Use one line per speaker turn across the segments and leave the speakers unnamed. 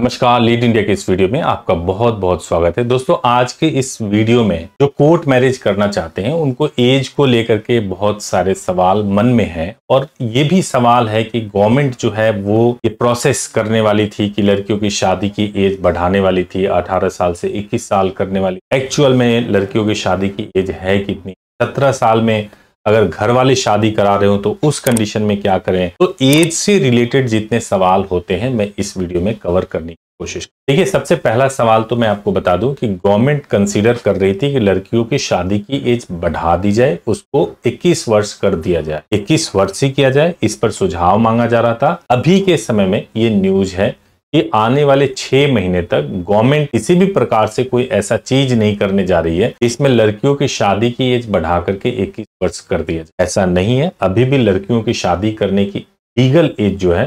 नमस्कार lead India के इस वीडियो में आपका बहुत बहुत स्वागत है दोस्तों आज के इस वीडियो में जो कोर्ट मैरिज करना चाहते हैं उनको एज को लेकर के बहुत सारे सवाल मन में हैं और ये भी सवाल है कि गवर्नमेंट जो है वो ये प्रोसेस करने वाली थी कि लड़कियों की शादी की एज बढ़ाने वाली थी 18 साल से 21 साल करने वाली एक्चुअल में लड़कियों की शादी की एज है कितनी सत्रह साल में अगर घर वाले शादी करा रहे हो तो उस कंडीशन में क्या करें तो एज से रिलेटेड जितने सवाल होते हैं मैं इस वीडियो में कवर करने की कोशिश देखिए सबसे पहला सवाल तो मैं आपको बता दूं कि गवर्नमेंट कंसीडर कर रही थी कि लड़कियों की शादी की एज बढ़ा दी जाए उसको 21 वर्ष कर दिया जाए 21 वर्ष ही किया जाए इस पर सुझाव मांगा जा रहा था अभी के समय में ये न्यूज है कि आने वाले छह महीने तक गवर्नमेंट किसी भी प्रकार से कोई ऐसा चीज नहीं करने जा रही है इसमें लड़कियों की शादी की एज बढ़ा करके इक्कीस वर्ष कर दिया जाए ऐसा नहीं है अभी भी लड़कियों की शादी करने की लीगल एज जो है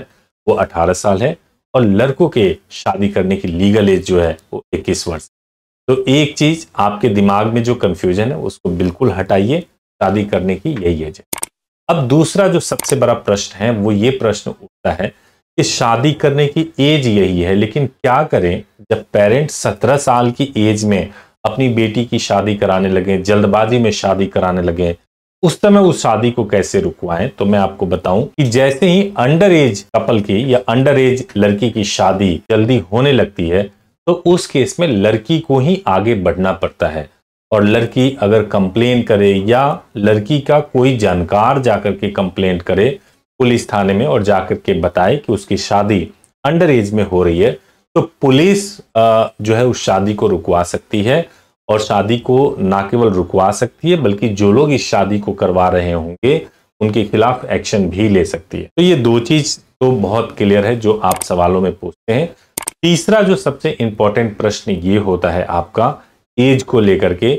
वो 18 साल है और लड़कों के शादी करने की लीगल एज जो है वो 21 वर्ष तो एक चीज आपके दिमाग में जो कंफ्यूजन है उसको बिल्कुल हटाइए शादी करने की यही एज है अब दूसरा जो सबसे बड़ा प्रश्न है वो ये प्रश्न उठता है कि शादी करने की एज यही है लेकिन क्या करें जब पेरेंट्स सत्रह साल की एज में अपनी बेटी की शादी कराने लगे जल्दबाजी में शादी कराने लगे उस समय उस शादी को कैसे रुकवाएं तो मैं आपको बताऊं कि जैसे ही अंडर एज कपल की या अंडर एज लड़की की शादी जल्दी होने लगती है तो उस केस में लड़की को ही आगे बढ़ना पड़ता है और लड़की अगर कंप्लेन करे या लड़की का कोई जानकार जाकर के कंप्लेंट करे पुलिस थाने में और जाकर के बताए कि उसकी शादी अंडर एज में हो रही है तो पुलिस जो है उस शादी को रुकवा सकती है और शादी को ना केवल रुकवा सकती है बल्कि जो लोग इस शादी को करवा रहे होंगे उनके खिलाफ एक्शन भी ले सकती है तो ये दो चीज तो बहुत क्लियर है जो आप सवालों में पूछते हैं तीसरा जो सबसे इंपॉर्टेंट प्रश्न ये होता है आपका एज को लेकर के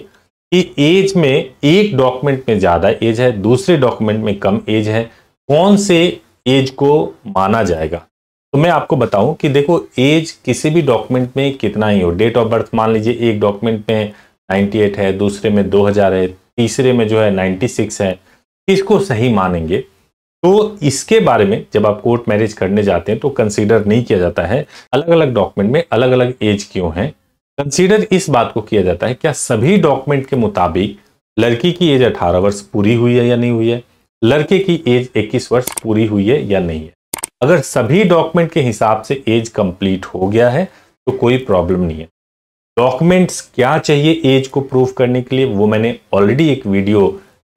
कि एज में एक डॉक्यूमेंट में ज्यादा एज है दूसरे डॉक्यूमेंट में कम एज है कौन से एज को माना जाएगा तो मैं आपको बताऊं कि देखो एज किसी भी डॉक्यूमेंट में कितना ही हो डेट ऑफ बर्थ मान लीजिए एक डॉक्यूमेंट में 98 है दूसरे में 2000 है तीसरे में जो है 96 है इसको सही मानेंगे तो इसके बारे में जब आप कोर्ट मैरिज करने जाते हैं तो कंसीडर नहीं किया जाता है अलग अलग डॉक्यूमेंट में अलग अलग एज क्यों है कंसीडर इस बात को किया जाता है क्या सभी डॉक्यूमेंट के मुताबिक लड़की की एज अठारह वर्ष पूरी हुई है या नहीं हुई है लड़के की एज 21 वर्ष पूरी हुई है या नहीं है अगर सभी डॉक्यूमेंट के हिसाब से एज कंप्लीट हो गया है तो कोई प्रॉब्लम नहीं है डॉक्यूमेंट्स क्या चाहिए एज को प्रूफ करने के लिए वो मैंने ऑलरेडी एक वीडियो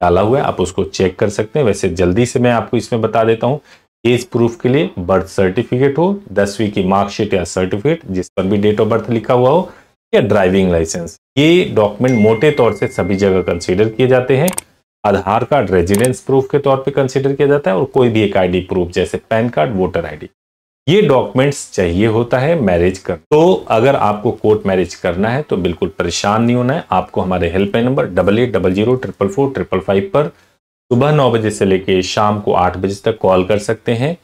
डाला हुआ है आप उसको चेक कर सकते हैं वैसे जल्दी से मैं आपको इसमें बता देता हूँ एज प्रूफ के लिए बर्थ सर्टिफिकेट हो दसवीं की मार्कशीट या सर्टिफिकेट जिस पर भी डेट ऑफ बर्थ लिखा हुआ हो या ड्राइविंग लाइसेंस ये डॉक्यूमेंट मोटे तौर से सभी जगह कंसीडर किए जाते हैं आधार कार्ड रेजिडेंस प्रूफ के तौर पे कंसिडर किया जाता है और कोई भी एक आईडी प्रूफ जैसे पैन कार्ड वोटर आईडी ये डॉक्यूमेंट्स चाहिए होता है मैरिज कर तो अगर आपको कोर्ट मैरिज करना है तो बिल्कुल परेशान नहीं होना है आपको हमारे helpline number double eight double zero triple four triple five पर सुबह नौ बजे से लेके शाम को आठ बजे तक कॉल कर सकते हैं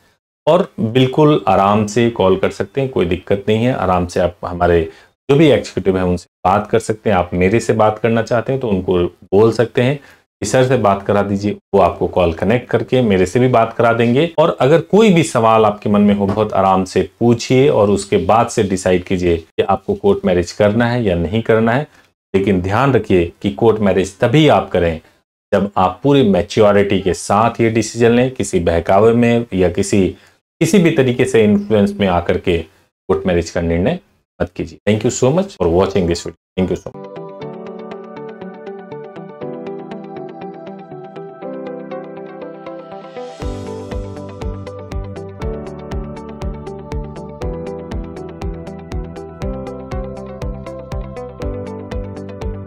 और बिल्कुल आराम से कॉल कर सकते हैं कोई दिक्कत नहीं है आराम से आप हमारे जो भी एग्जीक्यूटिव हैं उनसे बात कर सकते हैं आप मेरे से बात करना चाहते हैं तो उनको बोल सकते हैं सर से बात करा दीजिए वो आपको कॉल कनेक्ट करके मेरे से भी बात करा देंगे और अगर कोई भी सवाल आपके मन में हो बहुत आराम से पूछिए और उसके बाद से डिसाइड कीजिए कि आपको कोर्ट मैरिज करना है या नहीं करना है लेकिन ध्यान रखिए कि कोर्ट मैरिज तभी आप करें जब आप पूरी मैच्योरिटी के साथ ये डिसीजन लें किसी बहकावे में या किसी किसी भी तरीके से इन्फ्लुएंस में आकर के कोर्ट मैरिज का निर्णय मत कीजिए thank you so much for watching this video thank you so much